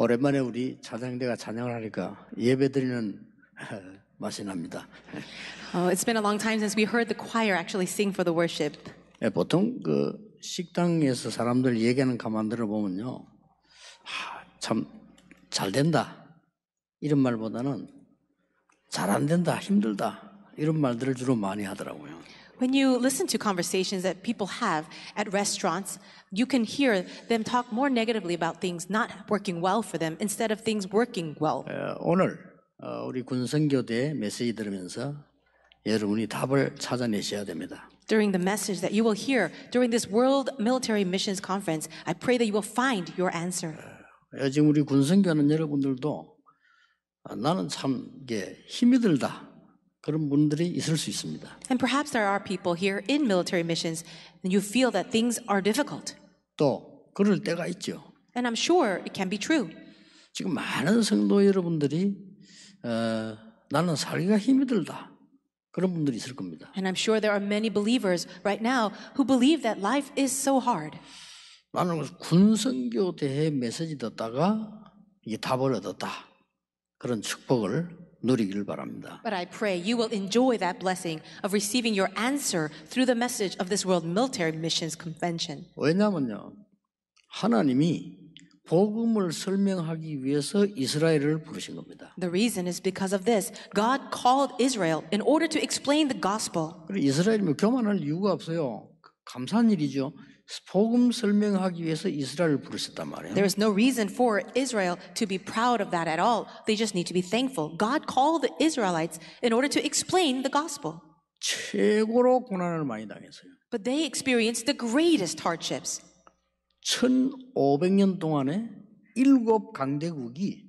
오랜만에 우리 자장대가 찬양을 하니까 예배드리는 어, 맛이 납니다. Oh, it's been a long time since we heard the choir actually sing for the worship. 예, 보통 그 식당에서 사람들 얘기하는 가만 들어보면요, 참 잘 된다 이런 말보다는 잘 안 된다 힘들다 이런 말들을 주로 많이 하더라고요. When you listen to conversations that people have at restaurants, you can hear them talk more negatively about things not working well for them instead of things working well. 어, 오늘 어, 우리 군성교대 메시지 들으면서 여러분이 답을 찾아내셔야 됩니다. During the message that you will hear during this World Military Missions Conference, I pray that you will find your answer. 요즘 우리 군성교는 여러분들도 나는 참 힘이 들다. 그런 분들이 있을 수 있습니다. And perhaps there are people here in military missions and you feel that things are difficult. 또 그럴 때가 있죠. And I'm sure it can be true. 지금 많은 성도 여러분들이 어, 나는 살기가 힘이 들다. 그런 분들이 있을 겁니다. And I'm sure there are many believers right now who believe that life is so hard. 나는 군선교 대회 메시지 듣다가 이게 답을 얻었다. 그런 축복을 누리길 바랍니다. But I pray you will enjoy that blessing of receiving your answer through the message of this World Military Missions Convention. 왜냐면요. 하나님이 복음을 설명하기 위해서 이스라엘을 부르신 겁니다. The reason is because of this. God called Israel in order to explain the gospel. 이스라엘이 교만할 이유가 없어요. 감사한 일이죠. 복음 설명하기 위해서 이스라엘을 부르셨단 말이에요. There is no reason for Israel to be proud of that at all. They just need to be thankful. God called the Israelites in order to explain the gospel. 최고로 고난을 많이 당했어요. But they experienced the greatest hardships. 1500년 동안에 일곱 강대국이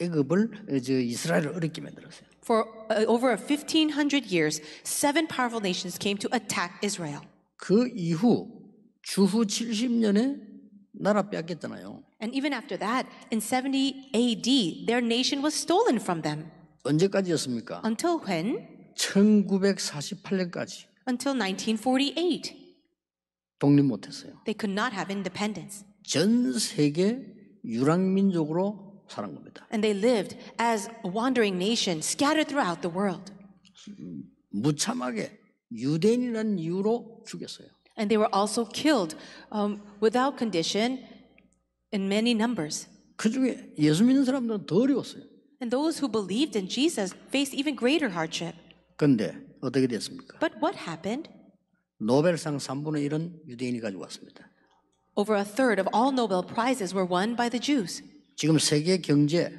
애굽을 저 이스라엘을 어렵게 만들었어요. For over 1500 years, seven powerful nations came to attack Israel. 그 이후 주후 70년에 나라 뺏겼잖아요. And even after that, in 70 AD, their nation was stolen from them. 언제까지였습니까? Until when? 1948년까지. Until 1948. 독립 못했어요. They could not have independence. 전 세계 유랑민족으로 살은 겁니다. And they lived as a wandering nation scattered throughout the world. 무참하게 유대인이라는 이유로 죽였어요. and they were also killed um, without condition in many numbers. 그 중에 예수 믿는 사람들은 And those who believed in Jesus faced even greater hardship. 어떻게 But what happened? Over a third of all Nobel prizes were won by the Jews. 지금 세계 경제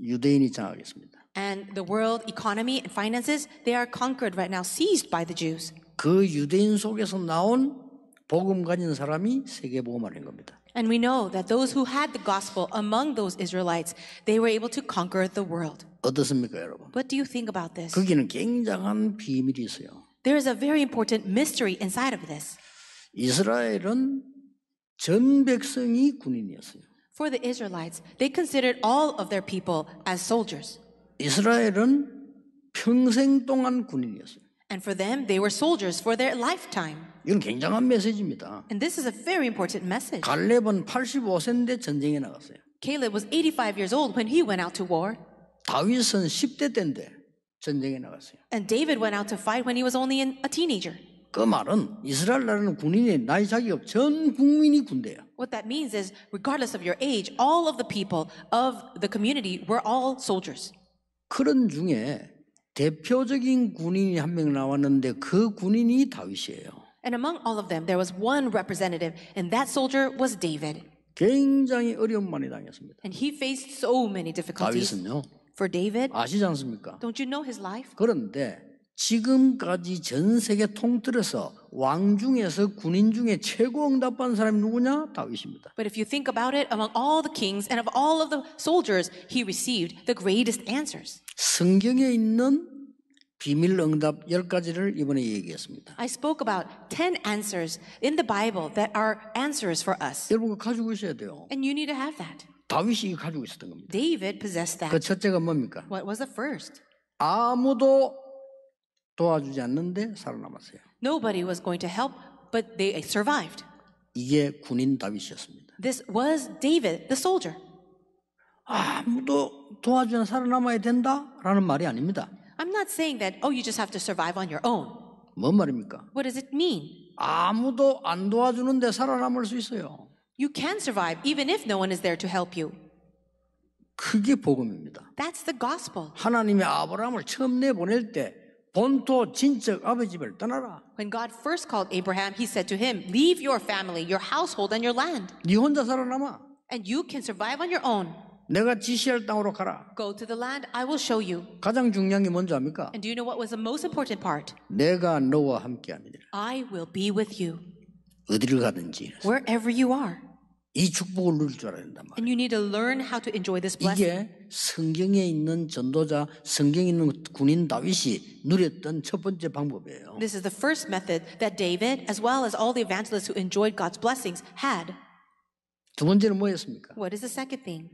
유대인이 장악했습니다. And the world economy and finances they are conquered right now seized by the Jews. 그 유대인 속에서 나온 복음 가진 사람이 세계 복음화된 겁니다. And we know that those who had the gospel among those Israelites, they were able to conquer the world. 어떻습니까, 여러분? What do you think about this? 거기는 굉장한 비밀이 있어요. There is a very important mystery inside of this. 이스라엘은 전 백성이 군인이었어요. For the Israelites, they considered all of their people as soldiers. 이스라엘은 평생 동안 군인이었어요. And for them, they were soldiers for their lifetime. 이건 굉장한 메시지입니다. And this is a very important message. 갈렙은 85세인데 전쟁에 나갔어요. Caleb was 85 years old when he went out to war. 다윗은 10대 때인데 전쟁에 나갔어요. And David went out to fight when he was only a teenager. 그 말은 이스라엘 나라는 군인의 나이 자기 없전 국민이 What that means is regardless of your age, all of the people of the community were all soldiers. 그런 중에 대표적인 군인이 한 명 나왔는데 그 군인이 다윗이에요. And among all of them there was one representative and that soldier was David. 굉장히 어려움 많이 당했습니다. And he faced so many difficulties. 다윗은요. For David. 아시지 않습니까? Don't you know his life? 그런데 지금까지 전 세계 통틀어서 왕 중에서 군인 중에 최고 응답받은 사람이 누구냐? 다윗입니다. But if you think about it, among all the kings and of all of the soldiers, he received the greatest answers. 성경에 있는 비밀 응답 10가지를 이번에 얘기했습니다. I spoke about 10 answers in the Bible that are answers for us. 여러분 가지고 있어야 돼요. And you need to have that. 다윗이 가지고 있었던 겁니다. David possessed that. 그 첫째가 뭡니까? What was the first? 아무도 도와주지 않는데 살아남았어요. Nobody was going to help, but they survived. 이게 군인 다윗이었습니다. This was David, the soldier. 아무도 도와주면 살아남아야 된다라는 말이 아닙니다. I'm not saying that oh you just have to survive on your own. 뭔 말입니까? What does it mean? 아무도 안 도와주는데 살아남을 수 있어요. You can survive even if no one is there to help you. 그게 복음입니다. That's the gospel. 하나님이 아브라함을 처음 내보낼 때 본토 친척 아버지를 떠나라. When God first called Abraham, he said to him, "Leave your family, your household and your land, 네 혼자 살아남아. and you can survive on your own. 내가 지시할 땅으로 가라. Go to the land I will show you." 가장 중요한 게 뭔지 압니까? And do you know what was the most important part? 내가 너와 I will be with you. 어디를 가든지. Wherever you are. 이 축복을 누릴 줄 알아야 된단 말이에요. And you need to learn how to enjoy this blessing. 이게 성경에 있는 전도자, 성경에 있는 군인 다윗이 누렸던 첫 번째 방법이에요. This is the first method that David, as well as all the evangelists who enjoyed God's blessings, had. 두 번째는 뭐였습니까? What is the second thing?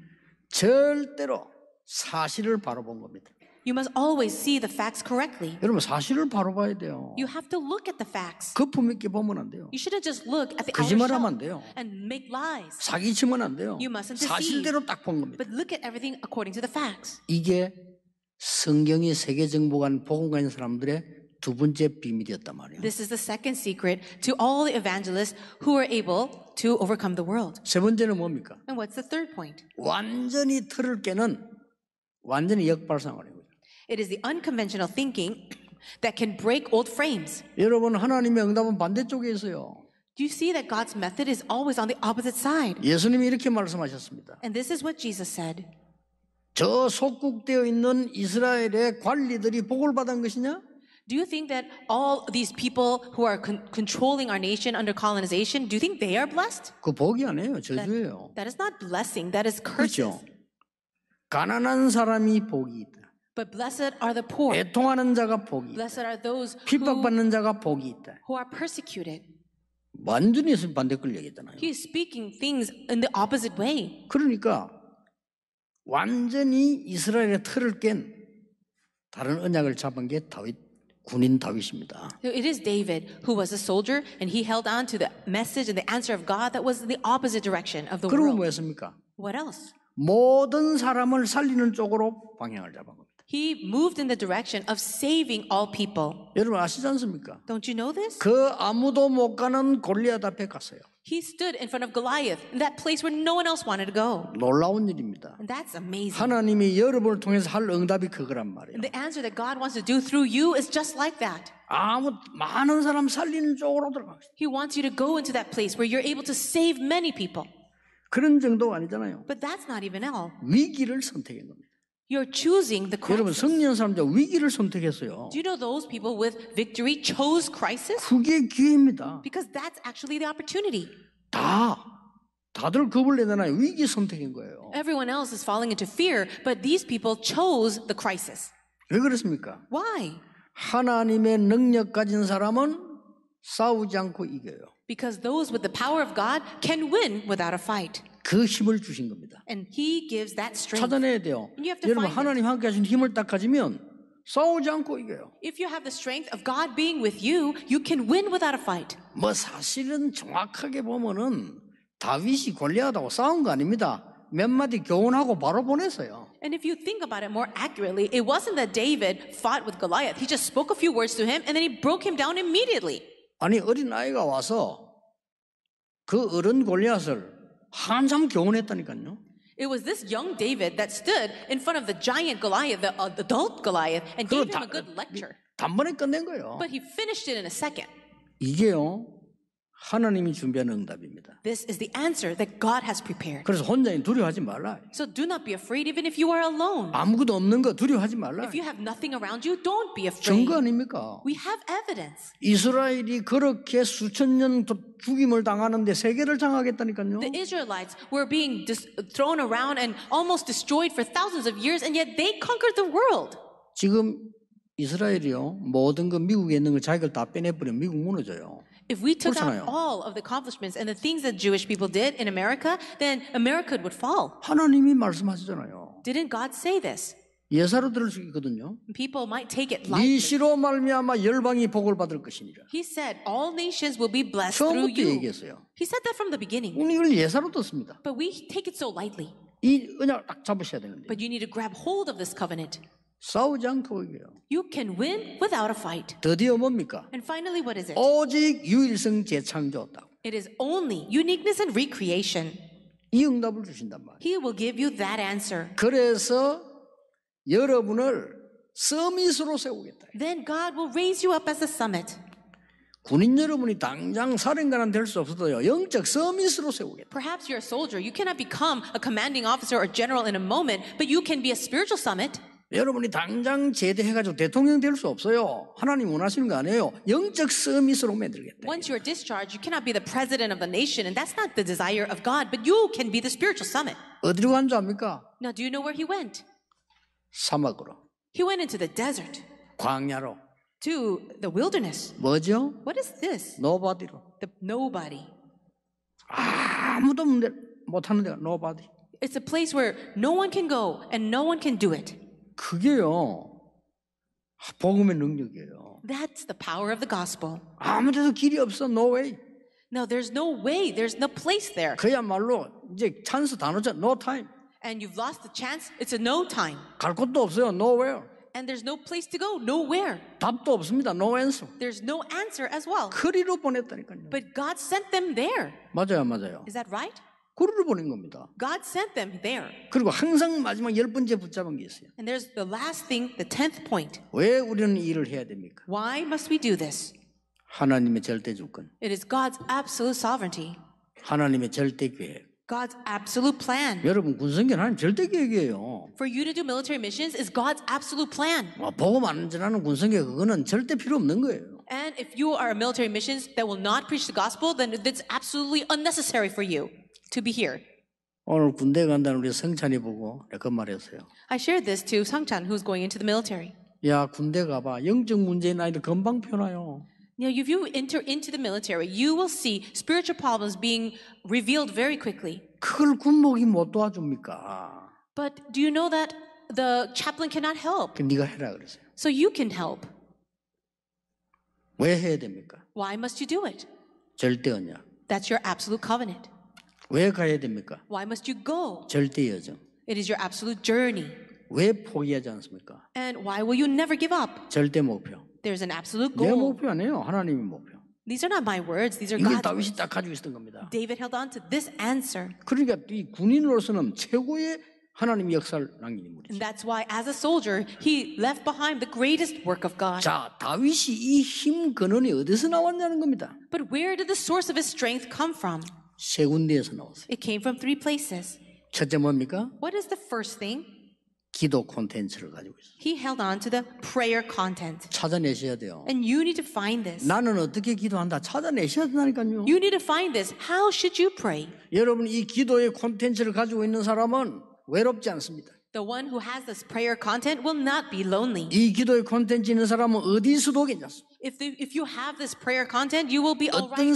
절대로 사실을 바로 본 겁니다. You must always see the facts correctly. 여러분 사실을 바로 봐야 돼요. You have to look at the facts. 거품 있게 보면 안 돼요. You shouldn't just look at the 거짓말하면 안 돼요. and make lies. 사기치면 안 돼요. You mustn't 사실대로 딱 본 겁니다. But look at everything according to the facts. 이게 성경이 세계 정보관 복음가인 사람들의 두 번째 비밀이었단 말이에요. This is the second secret to all the evangelists who are able to overcome the world. 세 번째는 뭡니까? And what's the third point? 완전히 틀을 깨는 완전히 역발상을 해요. It is the unconventional thinking that can break old frames. 여러분 하나님의 응답은 반대쪽에 있어요. Do you see that God's method is always on the opposite side? 예수님이 이렇게 말씀하셨습니다. And this is what Jesus said. 저 속국되어 있는 이스라엘의 관리들이 복을 받은 것이냐? Do you think that all these people who are con- controlling our nation under colonization, do you think they are blessed? 그 복이 아니에요. 저주예요. That, that is not blessing. That is curse. 그렇죠. 가난한 사람이 복이 있다. But blessed are the poor. 애통하는 자가 복이 있다. Blessed are those who, 핍박받는 자가 복이 있다. who are persecuted. 완전히 예수님 반대글 얘기했잖아요. He is speaking things in the opposite way. 그러니까 완전히 이스라엘의 틀을 깬 다른 언약을 잡은 게 다윗 군인 다윗입니다. So It is David who was a soldier and he held on to the message and the answer of God that was the opposite direction of the 그리고 world. 뭐였습니까? What else? 모든 사람을 살리는 쪽으로 방향을 잡은 겁니다. He moved in the direction of saving all people. 여러분 아시지 않습니까? Don't you know this? 그 아무도 못 가는 골리앗 앞에 갔어요. He stood in front of Goliath in that place where no one else wanted to go. 놀라운 일입니다. And that's amazing. 하나님이 여러분을 통해서 할 응답이 그거란 말이에요. And the answer that God wants to do through you is just like that. 아무 많은 사람 살리는 쪽으로 들어가세요. He wants you to go into that place where you're able to save many people. 그런 아니잖아요. But that's not even all. 위기를 선택한 겁니다. You're choosing the 여러분 crisis. 승리한 사람들 위기를 선택했어요. Do you know those people with victory chose crisis? 그게 기회입니다. Because that's actually the opportunity. 다 다들 겁을 내잖아요. 위기 선택인 거예요. Everyone else is falling into fear, but these people chose the crisis. 왜 그렇습니까? Why? 하나님의 능력 가진 사람은 싸우지 않고 이겨요. Because those with the power of God can win without a fight. 그 힘을 주신 겁니다. And he gives that strength. 찾아내야 돼요. And you have to 여러분 find 하나님 함께 하신 힘을 딱 가지면 싸우지 않고 이겨요. If you have the strength of God being with you, you can win without a fight. 뭐 사실은 정확하게 보면은 다윗이 골리앗하고 싸운 거 아닙니다. 몇 마디 교훈하고 바로 보냈어요. And if you think about it more accurately, it wasn't that David fought with Goliath. He just spoke a few words to him and then he broke him down immediately. 아니 어린 아이가 와서 그 어른 골리앗을 한참 교훈했다니까요. It was this young David that stood in front of the giant Goliath, the uh, adult Goliath, and gave him a good lecture. 단번에 끝낸 거예요. But he finished it in a second. 이게요 하나님이 준비한 응답입니다. This is the answer that God has prepared. 그래서 혼자인 두려워하지 말라. So do not be afraid even if you are alone. 아무것도 없는 거 두려워하지 말라. If you have nothing around you, don't be afraid. 증거 아닙니까? We have evidence. 이스라엘이 그렇게 수천 년 죽임을 당하는데 세계를 장하겠다니까요. The Israelites were being dis- thrown around and almost destroyed for thousands of years, and yet they conquered the world. 지금 이스라엘이요 모든 거 미국에 있는 걸 자기가 다 빼내버려 미국 무너져요. If we took out all of the accomplishments and the things that Jewish people did in America, then America would fall. 하나님이 말씀하시잖아요. Didn't God say this? 예사로 들을 수 있거든요. People might take it 네 lightly. 시로 말미암아 열방이 복을 받을 것이니라. He said, All nations will be blessed through 처음부터 you. 얘기했어요. He said that from the beginning. 오늘 이걸 예사로 듣습니다. But we take it so lightly. 이 언약을 딱 잡으셔야 되는데. But you need to grab hold of this covenant. 싸우지 않고 이겨요. You can win without a fight. 드디어 뭡니까? And finally, what is it? 오직 유일성 재창조다. It is only uniqueness and recreation. 이 응답을 주신단 말이에요. He will give you that answer. 그래서 여러분을 서밋으로 세우겠다. Then God will raise you up as a summit. 군인 여러분이 당장 사령관은 될수 없어도요 영적 서밋으로 세우겠다. Perhaps you're a soldier. You cannot become a commanding officer or general in a moment, but you can be a spiritual summit. 여러분이 당장 제대해가지고 대통령 될 없어요. 하나님 원하시는 거 아니에요. 영적 서밋으로 만들겠다. Once you are discharged, you cannot be the president of the nation, and that's not the desire of God. But you can be the spiritual summit. 어디로 간줄 압니까? Now, do you know where he went? 사막으로. He went into the desert. 광야로. To the wilderness. 뭐죠? What is this? Nobody로. The nobody. 아무도 못 nobody. It's a place where no one can go and no one can do it. 그게요. 복음의 능력이에요. That's the power of the gospel. 아무데도 길이 없어. No way. No, there's no way. There's no place there. 그야말로 이제 찬스 단어죠. No time. And you've lost the chance. It's a no time. 갈 곳도 없어요. Nowhere. And there's no place to go. Nowhere. 답도 없습니다. No answer. There's no answer as well. 그리로 보냈다니까요. But God sent them there. 맞아요, 맞아요. Is that right? 거기로 보낸 겁니다. God sent them there. 그리고 항상 마지막 열 번째 붙잡은 게 있어요. And there's the last thing, the tenth point. 왜 우리는 일을 해야 됩니까? Why must we do this? 하나님의 절대 주권. It is God's absolute sovereignty. 하나님의 절대 계획. God's absolute plan. 여러분 군성계 하나님 절대 계획이에요. For you to do military missions is God's absolute plan. 아, 복음 안 전하는 군성계 그거는 절대 필요 없는 거예요. And if you are a military missions that will not preach the gospel, then it's absolutely unnecessary for you. to be here. 오늘 군대 간다는 우리 성찬이 보고 그 말했어요. I shared this to Sangchan, who's going into the military. 야 군대 가봐 영적 문제 나이들 금방 변해요. Now, if you enter into the military, you will see spiritual problems being revealed very quickly. 그걸 군목이 못 도와줍니까? But do you know that the chaplain cannot help? 네가 해라 그랬어요. So you can help. 왜 해야 됩니까? Why must you do it? 절대 언약. That's your absolute covenant. 왜 가야 됩니까? Why must you go? 절대 여정. It is your absolute journey. 왜 포기하지 않습니까? And why will you never give up? 절대 목표. There's an absolute 내 goal. 목표 아니에요. 하나님의 목표. These are not my words. These are God's 다윗이 딱 가지고 있었던 겁니다. David held on to this answer. 그러니까 이 군인으로서는 최고의 하나님 역사를 남긴 인물이죠. And that's why as a soldier he left behind the greatest work of God. 자, 다윗이 근원이 어디서 나왔냐는 겁니다. But where did the source of his strength come from? 세 군데에서 나왔어요. It came from three places. 첫째 뭡니까? What is the first thing? 기도 콘텐츠를 가지고 있어요. He held on to the prayer content. 찾아내셔야 돼요. And you need to find this. 나는 어떻게 기도한다 찾아내셔야 된다니까요. You need to find this. How should you pray? 여러분 이 기도의 콘텐츠를 가지고 있는 사람은 외롭지 않습니다. The one who has this prayer content will not be lonely. 이 기도의 사람은 어디서도 괜찮습니다. If, the, if you have this prayer content, you will be alright. 어떤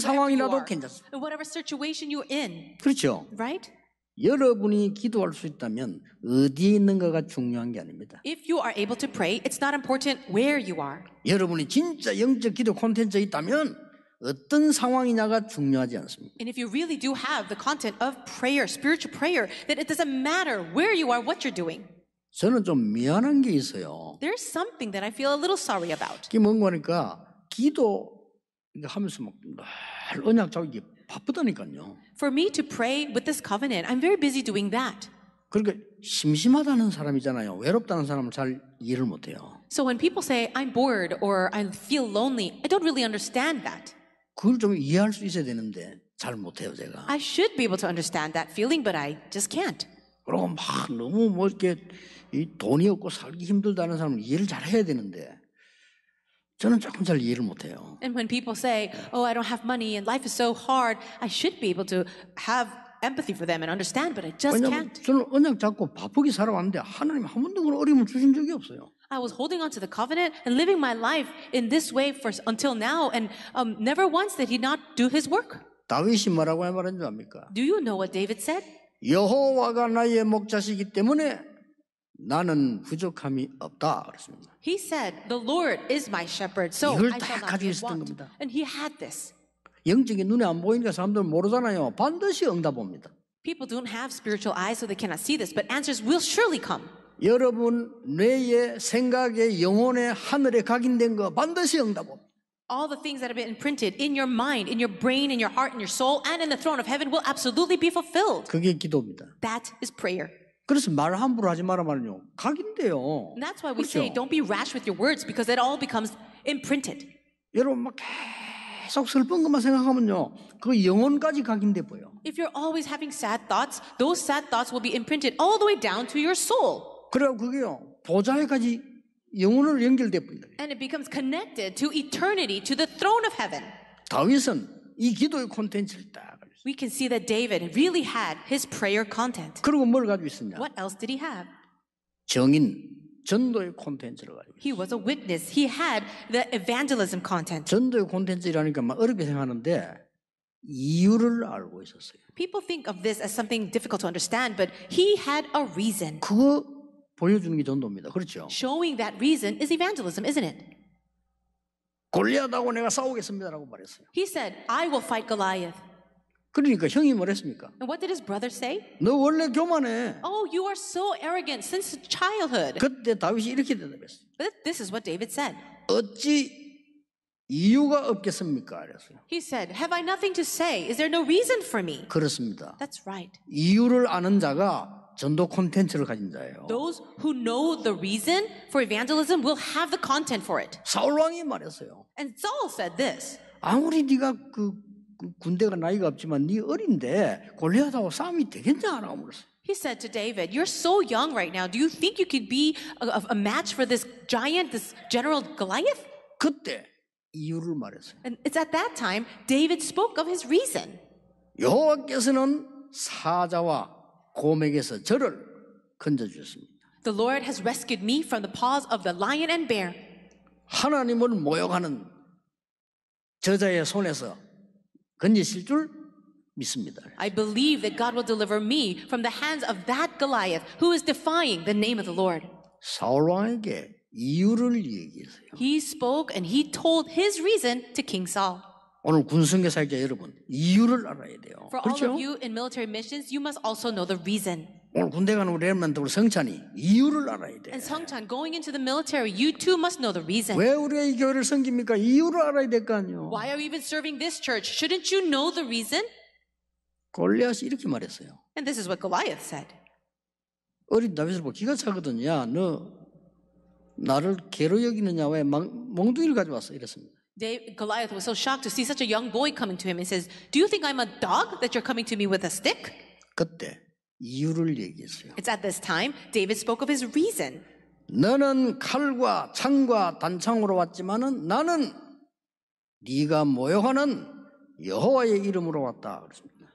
In whatever situation you're in. 그렇죠. Right? 여러분이 기도할 수 있다면 어디에 있는가가 중요한 게 아닙니다. If you are able to pray, it's not important where you are. 여러분이 진짜 영적 기도 콘텐츠 있다면 어떤 상황이냐가 중요하지 않습니다. And if you really do have the content of prayer, spiritual prayer, that it doesn't matter where you are, what you're doing. 저는 좀 미안한 게 있어요. There's something that I feel a little sorry about. 이게 뭔 거니까 기도 하면서 막늘 언약 잡기 바쁘다니까요. For me to pray with this covenant, I'm very busy doing that. 그러니까 심심하다는 사람이잖아요. 외롭다는 사람을 잘 이해를 못해요. So when people say I'm bored or I feel lonely, I don't really understand that. 그걸 좀 이해할 수 있어야 되는데 잘 못해요 제가. I should be able to understand that feeling, but I just can't. 그리고 막 너무 뭐 이렇게 이 돈이 없고 살기 힘들다는 사람은 이해를 잘 해야 되는데 저는 조금 잘 이해를 못해요. And when people say, "Oh, I don't have money and life is so hard," I should be able to have empathy for them and understand, but I just 왜냐면 can't. 저는 언약 잡고 바쁘게 살아왔는데 하나님 한 번도 그런 어려움을 주신 적이 없어요. I was holding on to the covenant and living my life in this way for until now, and um, never once did he not do his work. Do you know what David said? 여호와가 나의 목자시기 때문에 나는 부족함이 없다 그랬습니다. He said, "The Lord is my shepherd, so I shall not 가지고 있었던 want." 겁니다. And he had this. 영적인 눈에 안 보이니까 사람들은 모르잖아요. 반드시 People don't have spiritual eyes, so they cannot see this, but answers will surely come. 여러분 뇌의 생각의 영혼의 하늘에 각인된 거 반드시 응답 옵니다. All the things that have been imprinted in your mind, in your brain, in your heart, in your soul, and in the throne of heaven will absolutely be fulfilled. 그게 기도입니다. That is prayer. 그래서 말을 함부로 하지 말아 말요. 각인데요. And that's why we 그렇죠? say don't be rash with your words because it all becomes imprinted. 여러분 막 계속 슬픈 것만 생각하면요, 그 영혼까지 각인돼 보여. If you're always having sad thoughts, those sad thoughts will be imprinted all the way down to your soul. 그리고 그게요 보좌에까지 영혼을 연결돼버린다. And it becomes connected to eternity, to the throne of heaven. 다윗은 이 기도의 콘텐츠를 딱. We can see that David really had his prayer content. 그리고 뭘 가지고 있었냐? What else did he have? 정인 전도의 콘텐츠를 가지고. He was a witness. He had the evangelism content. 전도의 콘텐츠라니까 막 어렵게 생각하는데. 이유를 알고 있었어요. People think of this as something difficult to understand, but he had a reason. 그거 보여주는 게 전도입니다. 그렇죠? Showing that reason is evangelism, isn't it? 골리앗하고 내가 싸우겠습니다라고 말했어요. He said, I will fight Goliath. 그러니까 형이 뭐랬습니까? And what did his brother say? 너 원래 교만해. Oh, you are so arrogant since childhood. 그때 다윗이 이렇게 대답했어요. But this is what David said. 어찌 이유가 없겠습니까? 그랬어요. He said, "Have I nothing to say? Is there no reason for me?" 그렇습니다. That's right. 이유를 아는 자가 전도 콘텐츠를 가진 자예요. Those who know the reason for evangelism will have the content for it. 사울 왕이 말했어요. And Saul said this. 아무리 네가 그 군대가 나이가 없지만 네 어린데 골리앗하고 싸움이 되겠냐라고 물었어요. He said to David, You're so young right now. Do you think you could be a, a match for this giant, this general Goliath? 그때 이유를 말했어요. And it's at that time David spoke of his reason. 여호와께서는 사자와 고맥에서 저를 건져 주셨습니다. The Lord has rescued me from the paws of the lion and bear. 하나님을 모욕하는 저자의 손에서 건지실 줄 믿습니다. I believe that God will deliver me from the hands of that Goliath who is defying the name of the Lord. 사울 왕에게 이유를 얘기했어요. He spoke and he told his reason to King Saul. 오늘 군승계 사역자 여러분 이유를 알아야 돼요. For all 그렇죠? of you in military missions, you must also know the reason. 오늘 군대 가는 우리 렘넌트 우리 성찬이 이유를 알아야 돼. And Songchan, going into the military, you too must know the reason. 왜 우리가 이 교회를 섬깁니까? 이유를 알아야 될 거 아니요. Why are you even serving this church? Shouldn't you know the reason? 골리앗이 이렇게 말했어요. And this is what Goliath said. 어린 다윗을 보고 기가 차거든요. 야, 너 나를 개로 여기느냐 왜 몽둥이를 가져왔어? 이랬습니다. Goliath was so shocked to see such a young boy coming to him and says, "Do you think I'm a dog that you're coming to me with a stick?" 그때 It's at this time David spoke of his reason. 너는 칼과 창과 단창으로 왔지만은 나는 네가 여호와의 이름으로 왔다.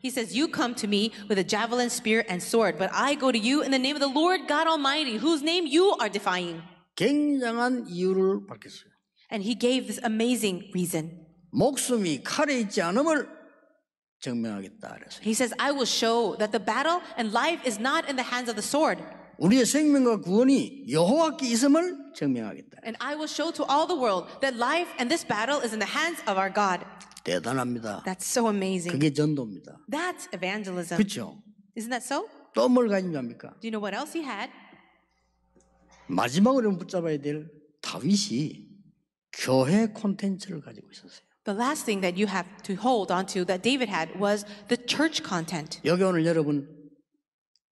He says, "You come to me with a javelin, spear, and sword, but I go to you in the name of the Lord God Almighty, whose name you are defying." 굉장한 이유를 밝혔어요. And he gave this amazing reason. 목숨이 칼에 있지 않음을 증명하겠다 그랬어요. He says, I will show that the battle and life is not in the hands of the sword. 우리의 생명과 구원이 여호와께 있음을 증명하겠다. And I will show to all the world that life and this battle is in the hands of our God. 대단합니다. That's so amazing. 그게 전도입니다. That's evangelism. 그렇죠? Isn't that so? Do you know what else he had? 마지막으로 붙잡아야 될 다윗이 교회 콘텐츠를 가지고 있었어요. The last thing that you have to hold onto that David had was the church content. 여기 오늘 여러분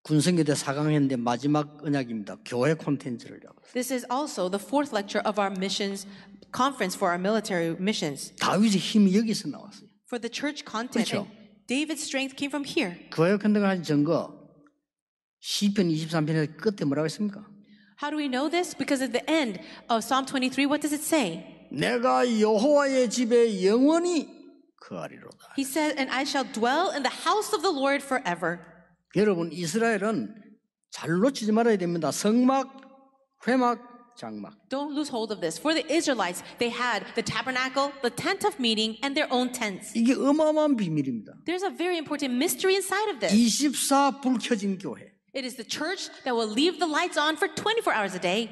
군성기대 4강 했는데 마지막 언약입니다. 교회 콘텐츠를 잡았어요. This is also the fourth lecture of our missions conference for our military missions. 다윗의 힘이 여기서 나왔어요. For the church content 그렇죠? and David's strength came from here. 교회 콘텐츠를 한 증거 시편 23편의 끝에 뭐라고 했습니까? How do we know this? Because at the end of Psalm 23, what does it say? 내가 여호와의 집에 영원히 거하리로다. He said, and I shall dwell in the house of the Lord forever. 여러분 이스라엘은 잘 놓치지 말아야 됩니다. 성막, 회막, 장막. Don't lose hold of this. For the Israelites, they had the tabernacle, the tent of meeting, and their own tents. 이게 어마어마한 비밀입니다. There's a very important mystery inside of this. 24불 켜진 교회. It is the church that will leave the lights on for 24 hours a day.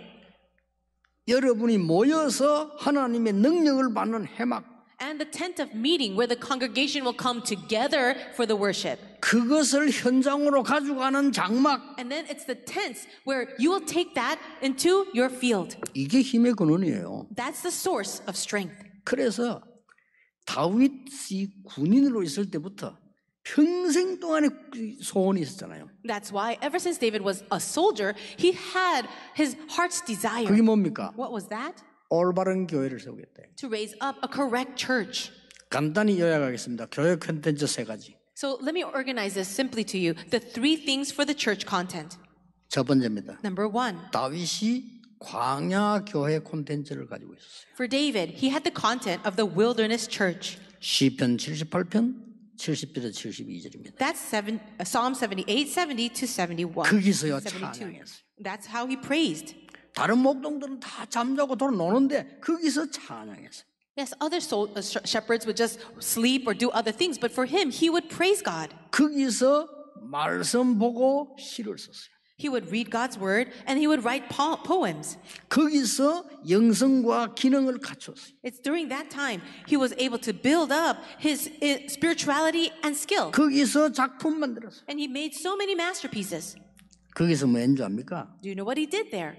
여러분이 모여서 하나님의 능력을 받는 해막. And the tent of meeting where the congregation will come together for the worship. 그것을 현장으로 가져가는 장막. And then it's the tents where you will take that into your field. 이게 힘의 근원이에요. That's the source of strength. 그래서 다윗이 군인으로 있을 때부터 평생 동안의 소원이 있었잖아요. That's why ever since David was a soldier, he had his heart's desire. 그게 뭡니까? What was that? 올바른 교회를 세우겠대. To raise up a correct church. 간단히 요약하겠습니다. 교회 컨텐츠 세 가지. So let me organize this simply to you. The three things for the church content. 첫 번째입니다. Number one. 다윗이 광야 교회 콘텐츠를 가지고 있었어요. For David, he had the content of the wilderness church. 시편 78편 7 0절에 72절입니다. That's seven, Psalm 78, 70 to 71. 거기서요 72. 찬양했어요. That's how he praised. 다른 목동들은 다 잠자고 돌아노는데 거기서 찬양했어요. Yes, other soul, uh, shepherds would just sleep or do other things, but for him, he would praise God. 거기서 말씀 보고 시를 썼어요. He would read God's word and he would write po- poems. 거기서 영성과 기능을 갖췄어요. It's during that time he was able to build up his eh, spirituality and skill. 거기서 작품 만들었어요. And he made so many masterpieces. 거기서 뭐 압니까? Do you know what he did there?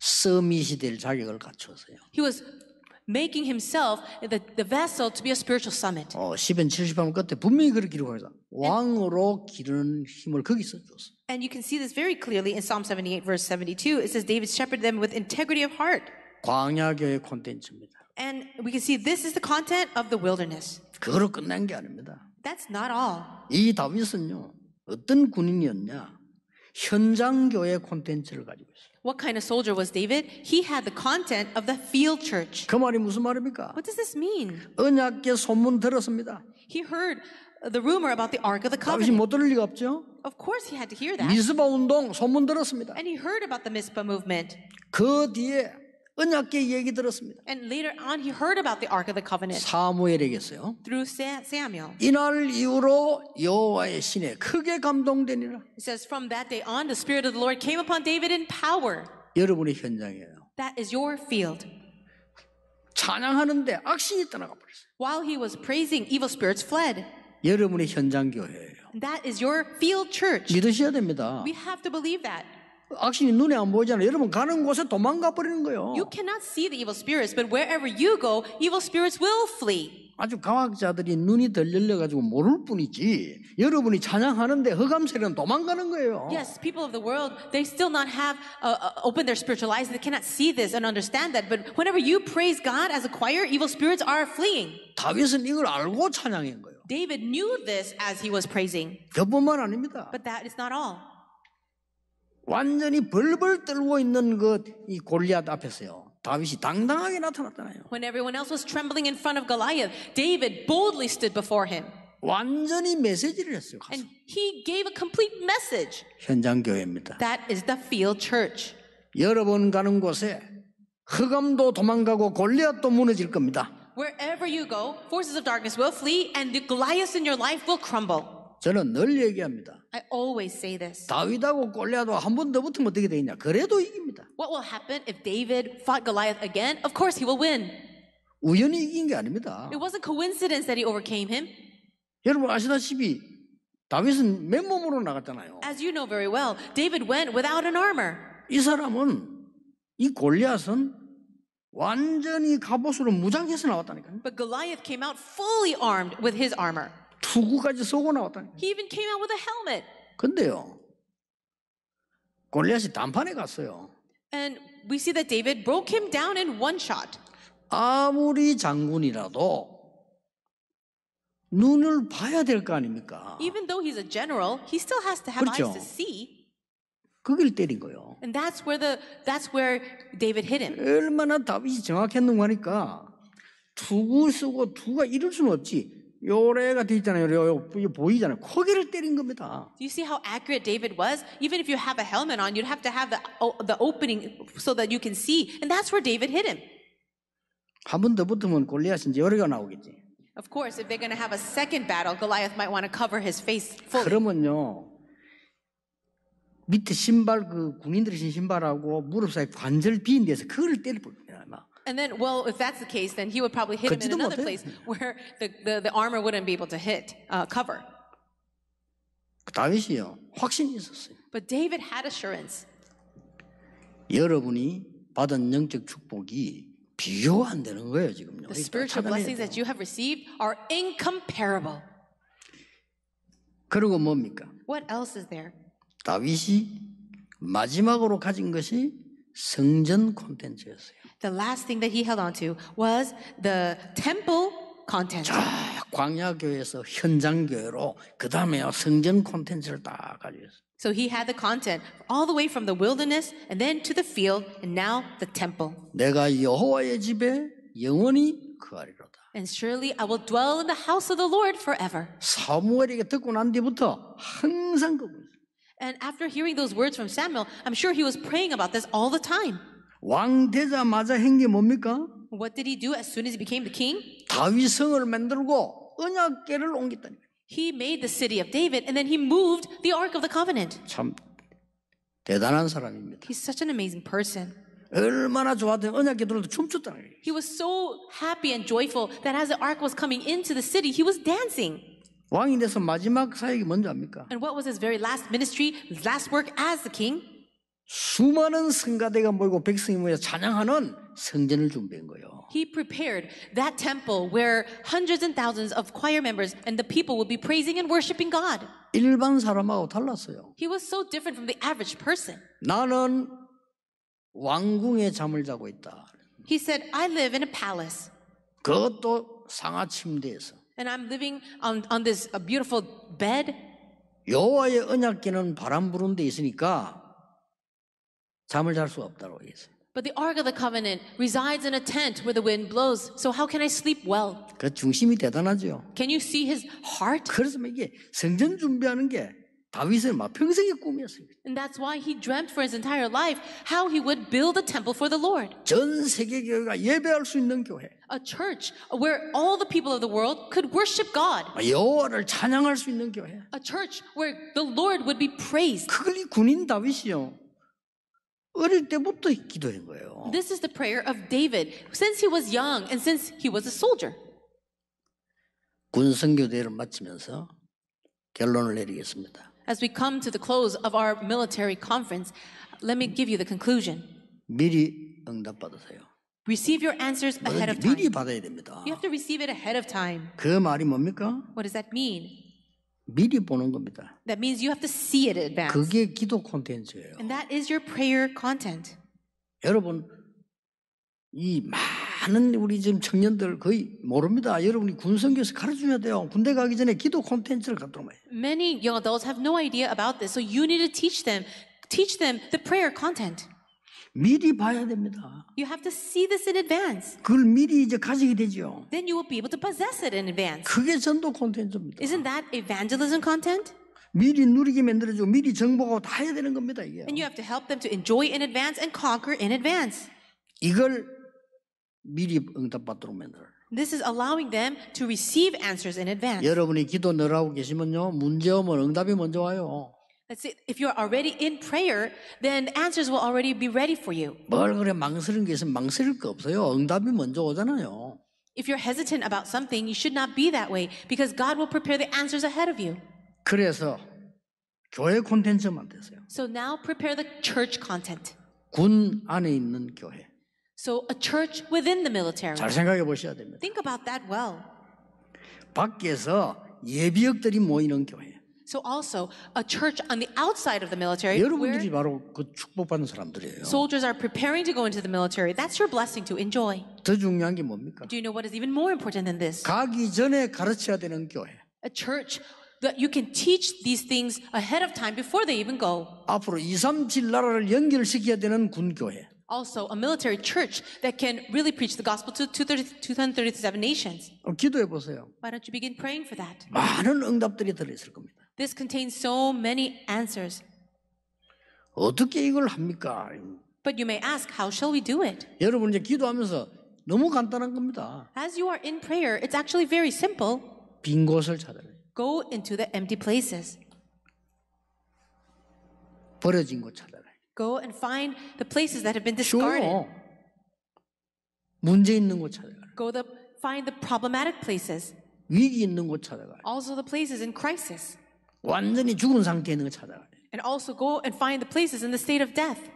서밋이 될 자격을 갖췄어요. He was making himself the, the vessel to be a spiritual summit. 어, 70편 끝에 분명히 그렇게 왕으로 기르는 힘을 거기서 줬어. And you can see this very clearly in Psalm 78 verse 72. It says David shepherded them with integrity of heart. 콘텐츠입니다. And we can see this is the content of the wilderness. 끝난 게 아닙니다. That's not all. 이 다윗은요. 어떤 군인이었냐? 현장교회 콘텐츠를 가지고 있어. What kind of soldier was David? He had the content of the field church. 그 말이 무슨 말입니까? What does this mean? 소문 들었습니다. He heard the rumor about the Ark of the Covenant. 못 들을 리가 없죠. Of course, he had to hear that. 미스바 운동 소문 들었습니다. And he heard about the Mizpah movement. 그 뒤에 언약계 얘기 들었습니다. And later on he heard about the Ark of the Covenant. 사무엘에게서요. Through Samuel. 이날 이후로 여호와의 신에 크게 감동되니라. It says from that day on the spirit of the Lord came upon David in power. 여러분의 현장이에요. That is your field. 찬양하는데 악신이 떠나가 버렸어요. While he was praising, evil spirits fled. 여러분의 현장 교회예요. That is your field church. 믿으셔야 됩니다. We have to believe that. 악신이 눈에 안 보이잖아요. 여러분 가는 곳에 도망가 버리는 거예요. You cannot see the evil spirits, but wherever you go, evil spirits will flee. 아주 강학자들이 눈이 덜 열려가지고 모를 뿐이지 여러분이 찬양하는데 허감세는 도망가는 거예요. Yes, people of the world, they still not have uh, opened their spiritual eyes. They cannot see this and understand that. But whenever you praise God as a choir, evil spirits are fleeing. 다윗은 이걸 알고 찬양한 거예요. David knew this as he was praising. 그뿐만 아닙니다. But that is not all. 완전히 벌벌 떨고 있는 것이 골리앗 앞에서요. 다윗이 당당하게 나타났잖아요. When everyone else was trembling in front of Goliath, David boldly stood before him. 완전히 메시지를 했어요. 가서. And he gave a complete message. 현장 교회입니다. That is the field church. 여러분 가는 곳에 흑암도 도망가고 골리앗도 무너질 겁니다. Wherever you go, forces of darkness will flee and the Goliath in your life will crumble. 저는 늘 얘기합니다. I always say this. 다윗하고 골리앗하고 한번더 붙으면 어떻게 되겠냐? 그래도 이깁니다. What will happen if David fought Goliath again? Of course he will win. 우연히 이긴 게 아닙니다. It wasn't coincidence that he overcame him. 여러분 아시다시피 다윗은 맨몸으로 나갔잖아요. As you know very well, David went without an armor. 이 사람은 이 골리앗은 완전히 갑옷으로 무장해서 나왔다니까요. But Goliath came out fully armed with his armor. 투구까지 쏘고 나왔다니. He even came out with a helmet. 근데요. 골리앗이 단판에 갔어요. And we see that David broke him down in one shot. 아무리 장군이라도 눈을 봐야 될 거 아닙니까? Even though he's a general, he still has to have 그렇죠? eyes to see. 그걸 때린 거요. And that's where the that's where David hit him. 얼마나 답이 정확했는가 하니까 두구 쓰고 두가 이럴 수는 없지. 요래 가돼 있잖아요. 요, 요, 요 보이잖아요. 거기를 때린 겁니다. Do you see how accurate David was? Even if you have a helmet on, you'd have to have the, the opening so that you can see. And that's where David hit him. 한 번 더 붙으면 골리앗인지 여리가 나오겠지. Of course, if they're going to have a second battle, Goliath might want to cover his face fully. 그러면요. 밑에 신발 그 군인들이 신 신발하고 무릎 사이 관절 비인 데서 그를 때릴 뿐이야. 막. And then, well, if that's the case, then he would probably hit him in another place where the, the, the armor wouldn't be able to hit, uh, cover. 다윗이요 확신이 있었어요. But David had assurance. 여러분이 받은 영적 축복이 비교 안 되는 거예요 지금요. The spiritual blessings that you have received are incomparable. 그리고 뭡니까? What else is there? 다윗이 마지막으로 가진 것이 성전 콘텐츠였어요. The last thing that he held on to was the temple content. 자, 광야교에서 현장교회로 그 다음에 성전 콘텐츠를 다 가져왔어요. So he had the content all the way from the wilderness and then to the field and now the temple. 내가 여호와의 집에 영원히 거하리로다. And surely I will dwell in the house of the Lord forever. 사무엘에게 듣고 난 뒤부터 항상 그거. And after hearing those words from Samuel, I'm sure he was praying about this all the time. 뭡니까? What did he do as soon as he became the king? 다윗성을 만들고 언약궤를 He made the city of David and then he moved the ark of the covenant. 참 대단한 사람입니다. He's such an amazing person. 얼마나 좋았던 언약궤 들어도 He was so happy and joyful that as the ark was coming into the city, he was dancing. 왕이 돼서 마지막 사역이 뭔지 압니까? And what was his very last ministry, last work as the king? 수많은 성가대가 모이고 백성이 모여 찬양하는 성전을 준비한 거예요. He prepared that temple where hundreds and thousands of choir members and the people would be praising and worshiping God. 일반 사람하고 달랐어요. He was so different from the average person. 나는 왕궁에 잠을 자고 있다. He said, I live in a palace. 그것도 상하 침대에서. And I'm living on, on this beautiful bed. 여호와의 언약궤는 바람 있으니까 잠을 없다고 But the ark of the covenant resides in a tent where the wind blows. So how can I sleep well? 그 중심이 대단하죠. Can you see his heart? 그래서 이게 성전 준비하는 게 다윗을 막 평생의 꿈이었어요. And that's why he dreamt for his entire life how he would build a temple for the Lord. 전 세계 교회가 예배할 수 있는 교회. A church where all the people of the world could worship God. 여호와를 찬양할 수 있는 교회. A church where the Lord would be praised. 그걸 군인 다윗이요. 어릴 때부터 기도한 거예요. This is the prayer of David since he was young and since he was a soldier. 군 마치면서 결론을 내리겠습니다. As we come to the close of our military conference, let me give you the conclusion. Receive your answers ahead of time. You have to receive it ahead of time. What does that mean? That means you have to see it advance. And that is your prayer content. 여러분 이막 많은 우리 지금 청년들 거의 모릅니다. 여러분이 군성교에서 가르쳐줘야 돼요. 군대 가기 전에 기도 콘텐츠를 갖도록 해요. Many young adults have no idea about this, so you need to teach them, teach them the prayer content. 미리 봐야 됩니다. You have to see this in advance. 그걸 미리 이제 가지게 되죠. Then you will be able to possess it in advance. 그게 전도 콘텐츠입니다. Isn't that evangelism content? 미리 누리게 만들어주고 미리 정복하고 다 해야 되는 겁니다 이게. And you have to help them to enjoy in advance and conquer in advance. 이걸 미리 응답받도록 This is allowing them to receive answers in advance. 여러분이 기도 계시면요, 문제 오면 응답이 먼저 와요. If you're already in prayer, then answers will already be ready for you. 뭘 그래 망설인 게 있으면 망설일 거 없어요. 응답이 먼저 오잖아요. If you're hesitant about something, you should not be that way because God will prepare the answers ahead of you. 그래서 교회 So now prepare the church content. 군 안에 있는 교회. So a church within the military. 잘 생각해 보셔야 됩니다. Think about that well. 밖에서 예비역들이 모이는 교회. So also a church on the outside of the military. 여러분들이 바로 그 축복받는 사람들이에요. Soldiers are preparing to go into the military. That's your blessing to enjoy. 더 중요한 게 뭡니까? Do you know what is even more important than this? 가기 전에 가르쳐야 되는 교회. A church that you can teach these things ahead of time before they even go. 앞으로 2, 3, 7 나라를 연결시켜야 되는 군교회 also a military church that can really preach the gospel to 237 nations. 기도해 보세요. Why don't you begin praying for that? 많은 응답들이 겁니다. This contains so many answers. 어떻게 이걸 합니까? But you may ask, how shall we do it? 여러분 이제 기도하면서 너무 간단한 겁니다. As you are in prayer, it's actually very simple. 빈 곳을 Go into the empty places. 버려진 곳 Go and find the places that have been discarded. 문제 있는 곳 찾아가. Go the, find the problematic places. 위기 있는 곳 찾아가. Also the places in crisis. 완전히 죽은 상태 있는 걸 찾아가. And also go and find the places in the state of death.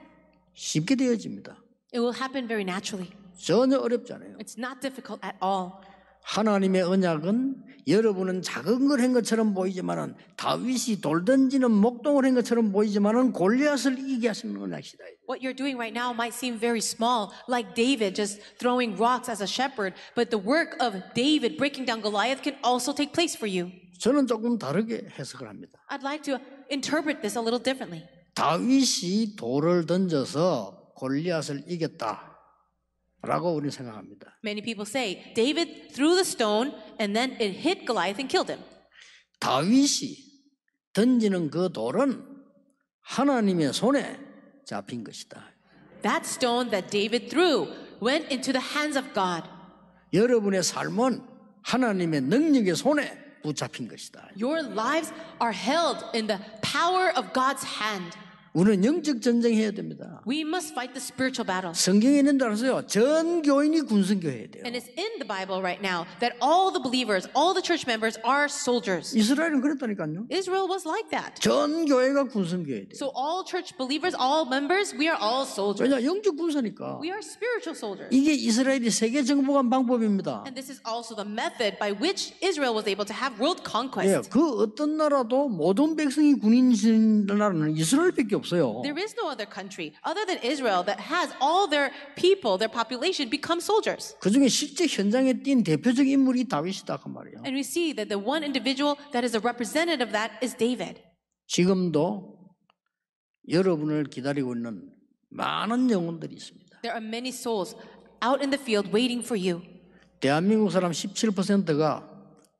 쉽게 되어집니다. It will happen very naturally. 전혀 어렵지 않아요. It's not difficult at all. 하나님의 언약은 여러분은 작은 걸 한 것처럼 보이지만은 다윗이 돌 던지는 목동을 한 것처럼 보이지만은 골리앗을 이기게 하시는 언약이다. What you're doing right now might seem very small, like David just throwing rocks as a shepherd, but the work of David breaking down Goliath can also take place for you. 저는 조금 다르게 해석을 합니다. I'd like to interpret this a little differently. 다윗이 돌을 던져서 골리앗을 이겼다. 라고 우리는 생각합니다. Many people say David threw the stone and then it hit Goliath and killed him. 다윗이 던지는 그 돌은 하나님의 손에 잡힌 것이다. That stone that David threw went into the hands of God. 여러분의 삶은 하나님의 능력의 손에 붙잡힌 것이다. Your lives are held in the power of God's hand. 우리는 영적 전쟁해야 됩니다. We must fight the spiritual battle. 성경에 있는 따라서요. 전 교인이 군성교회야 돼요. And it's in the Bible right now that all the believers, all the church members are soldiers. 이스라엘은 그랬다니까요. Israel was like that. 전 교회가 군성교회야 돼요. So all church believers, all members, we are all soldiers. 왜냐 영적 군사니까. We are spiritual soldiers. 이게 이스라엘이 세계 정복한 방법입니다. And this is also the method by which Israel was able to have world conquest. 예, 그 어떤 나라도 모든 백성이 군인인 나라는 이스라엘밖에 없어요. 없어요. There is no other country other than Israel that has all their people, their population become soldiers. 그 중에 실제 현장에 뛴 대표적 인물이 다윗이다 그 말이에요. And we see that the one individual that is a representative of that is David. 지금도 여러분을 기다리고 있는 많은 영혼들이 있습니다. There are many souls out in the field waiting for you. 대한민국 사람 17%가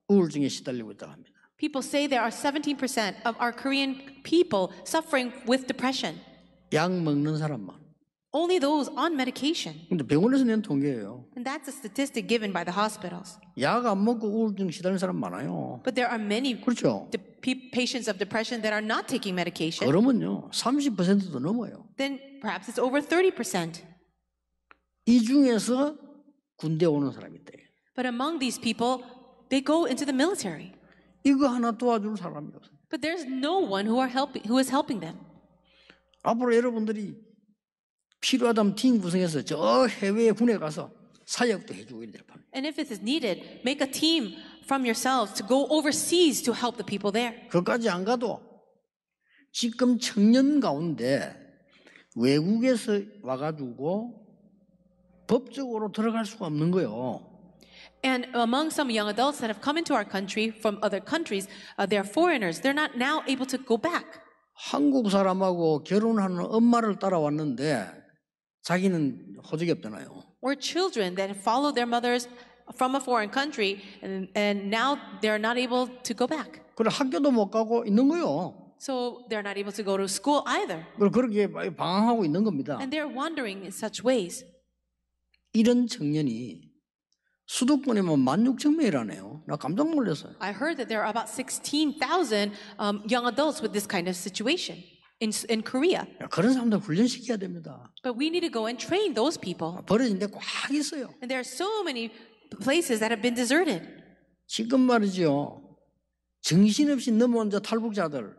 우울증에 시달리고 있다고 합니다. People say there are 17% of our Korean people suffering with depression. Only those on medication. And that's a statistic given by the hospitals. 약 안 먹고 우울증 시달리는 사람 많아요. But there are many 그렇죠. patients of depression that are not taking medication. 그러면요. 30%도 넘어요. Then perhaps it's over 30%. 이 중에서 군대 오는 사람이 But among these people, they go into the military. 이거 하나 도와줄 사람이 없어요. But there's no one who are helping who is helping them. 앞으로 여러분들이 필요하다면 팀 구성해서 저 해외 군에 가서 사역도 해주고 이런 판. And if it is needed, make a team from yourselves to go overseas to help the people there. 그까지 안 가도 지금 청년 가운데 외국에서 와가지고 법적으로 들어갈 수가 없는 거요. And among some young adults that have come into our country from other countries, uh, they are foreigners. They're not now able to go back. 한국 사람하고 결혼하는 엄마를 따라왔는데 자기는 호적이 없잖아요. Or children that follow their mothers from a foreign country and, and now they're not able to go back. 그래 학교도 못 가고 있는 거요. So they're not able to go to school either. 그렇게 방황하고 있는 겁니다. And they're wandering in such ways. 이런 청년이 수도권이면 16,000명이라네요. 나 깜짝 놀랐어요. I heard that there are about 16,000 um, young adults with this kind of situation. In, in Korea. 그런 사람들 훈련시켜야 됩니다. But we need to go and train those people. 버려진데 꽉 있어요. And there are so many places that have been deserted. 지금 말이죠. 정신없이 넘어온 저 탈북자들.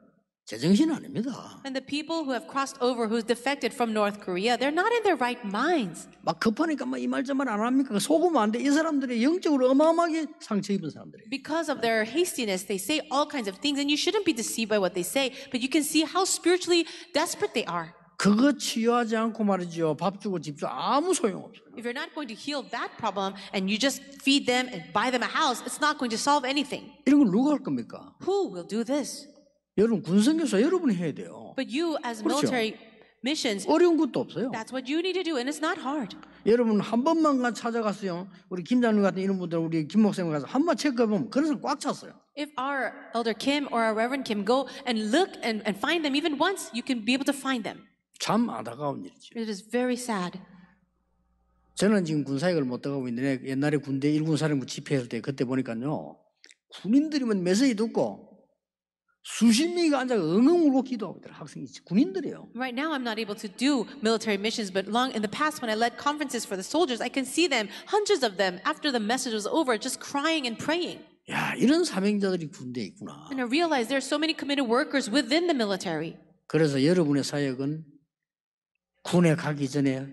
제정신 아닙니다. And the people who have crossed over, who's defected from North Korea, they're not in their right minds. 막 급하니까 안 합니까? 속으면 안 돼. 이 사람들이 영적으로 어마어마하게 상처 입은 사람들이. Because of their hastiness, they say all kinds of things, and you shouldn't be deceived by what they say. But you can see how spiritually desperate they are. 그거 치유하지 않고 말이죠. 밥 주고 집 주고 아무 소용 없어. If you're not going to heal that problem and you just feed them and buy them a house, it's not going to solve anything. 이런 걸 누가 할 겁니까? Who will do this? 여러분 군선교사 여러분이 해야 돼요. But you as 그렇죠? military missions, 어려운 것도 없어요. that's what you need to do, and it's not hard. 여러분 한 번만 가- 찾아갔어요. 우리 김장님 같은 이런 분들 우리 김 목사님 가서 한 번 체크해 보면 그래서 꽉 찼어요. If our elder Kim or our Reverend Kim go and look and, and find them even once, you can be able to find them. 참 안타까운 일이죠. It is very sad. 저는 지금 군사역을 못 들어가고 있는데 옛날에 군대 일군 사령부 집회했을 때 그때 보니까요 군인들이면 메시지 듣고 수십 명이 앉아서 엉엉 울고 기도하고 있더라 학생이 군인들이요. Right now I'm not able to do military missions, but long in the past when I led conferences for the soldiers, I can see them, hundreds of them, after the message was over, just crying and praying. 야 이런 사명자들이 군대에 있구나. And I realized there are so many committed workers within the military. 그래서 여러분의 사역은 군에 가기 전에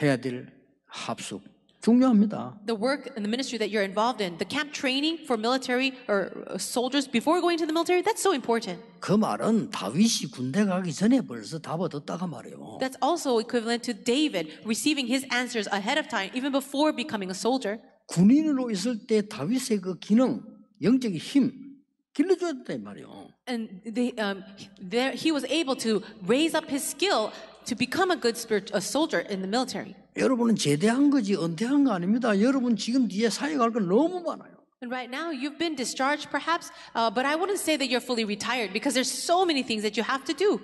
해야 될 합숙. 중요합니다. The work and the ministry that you're involved in, the camp training for military or uh, soldiers before going to the military, that's so important. 그 말은 다윗이 군대 가기 전에 벌써 답을 듣다가 말이에요. That's also equivalent to David receiving his answers ahead of time, even before becoming a soldier. 군인으로 있을 때 다윗의 그 기능, 영적인 힘, 길러줬단 말이에요. And they, um, there, he was able to raise up his skill to become a good spirit, a soldier in the military. 여러분은 제대한 거지 은퇴한 거 아닙니다. 여러분 지금 뒤에 사역할 거 너무 많아요. And right now you've been discharged perhaps, uh, but I wouldn't say that you're fully retired because there's so many things that you have to do.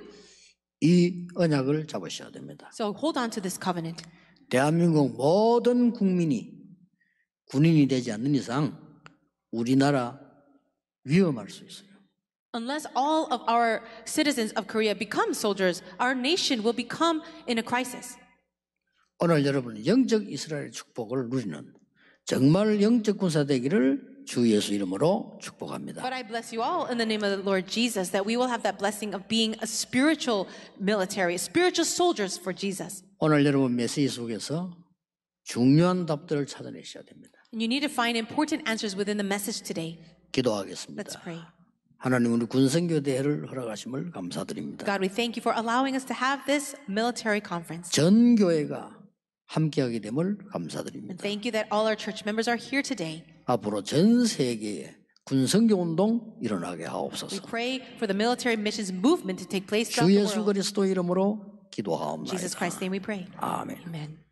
이 언약을 잡으셔야 됩니다. So hold on to this covenant. 대한민국 모든 국민이 군인이 되지 않는 이상 우리나라 위험할 수 있어요. Unless all of our citizens of Korea become soldiers, our nation will become in a crisis. 오늘 여러분 영적 이스라엘 축복을 누리는 정말 영적 군사 되기를 주 예수 이름으로 축복합니다. But I bless you all in the name of the Lord Jesus that we will have that blessing of being a spiritual military, spiritual soldiers for Jesus. 오늘 여러분 메시지 속에서 중요한 답들을 찾아내셔야 됩니다. And you need to find important answers within the message today. 기도하겠습니다. Let's pray. 하나님 우리 군선교 대회를 허락하심을 감사드립니다. God, we thank you for allowing us to have this military conference. 전 교회가 함께하게 됨을 감사드립니다. And thank you that all our church members are here today. 앞으로 전 세계에 군선교 운동 일어나게 하옵소서. We pray for the military missions movement to take place throughout the world. 주 예수 그리스도 이름으로 기도하옵나이다. Jesus Christ's name we pray. 아멘. Amen.